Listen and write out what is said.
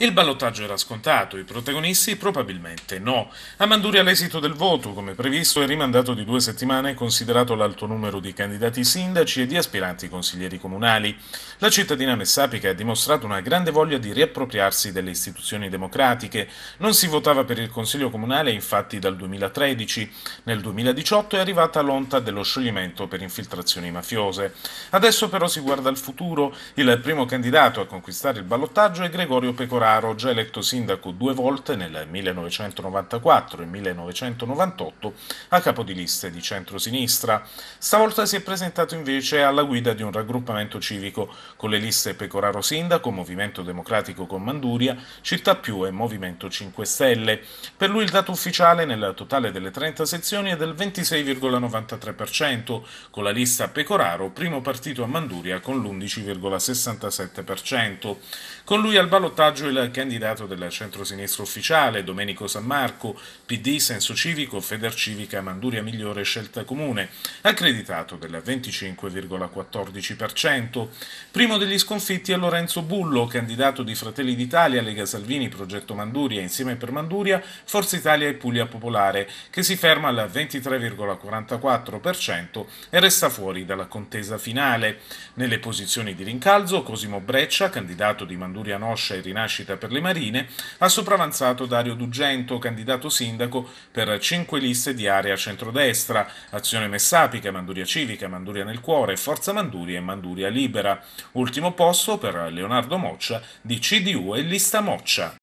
Il ballottaggio era scontato, i protagonisti probabilmente no. A Manduria l'esito del voto, come previsto, è rimandato di due settimane considerato l'alto numero di candidati sindaci e di aspiranti consiglieri comunali. La cittadina messapica ha dimostrato una grande voglia di riappropriarsi delle istituzioni democratiche. Non si votava per il consiglio comunale infatti dal 2013. Nel 2018 è arrivata l'onta dello scioglimento per infiltrazioni mafiose. Adesso però si guarda al futuro. Il primo candidato a conquistare il ballottaggio è Gregorio Pecoraro Ferraro, già eletto sindaco due volte nel 1994 e 1998 a capo di liste di centrosinistra. Stavolta si è presentato invece alla guida di un raggruppamento civico con le liste Pecoraro Sindaco, Movimento Democratico con Manduria, Città Più e Movimento 5 Stelle. Per lui il dato ufficiale nel totale delle 30 sezioni è del 26,93%, con la lista Pecoraro primo partito a Manduria con l'11,67%. Con lui al ballottaggio il candidato del centro-sinistra ufficiale, Domenico San Marco, PD Senso Civico, Federcivica Manduria Migliore Scelta Comune, accreditato del 25,14%. Primo degli sconfitti è Lorenzo Bullo, candidato di Fratelli d'Italia, Lega Salvini, Progetto Manduria, Insieme per Manduria, Forza Italia e Puglia Popolare, che si ferma al 23,44% e resta fuori dalla contesa finale. Nelle posizioni di rincalzo Cosimo Breccia, candidato di Manduria Noscia e Rinascita nascita per le Marine, ha sopravanzato Dario Dugento, candidato sindaco per cinque liste di area centrodestra, Azione Messapica, Manduria Civica, Manduria nel Cuore, Forza Manduria e Manduria Libera. Ultimo posto per Leonardo Moccia di CDU e Lista Moccia.